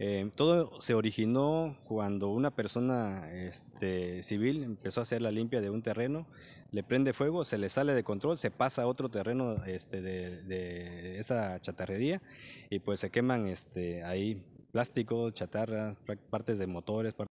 Eh, todo se originó cuando una persona este, civil empezó a hacer la limpia de un terreno, le prende fuego, se le sale de control, se pasa a otro terreno este, de, esa chatarrería y pues se queman este, ahí plásticos, chatarras, partes de motores, partes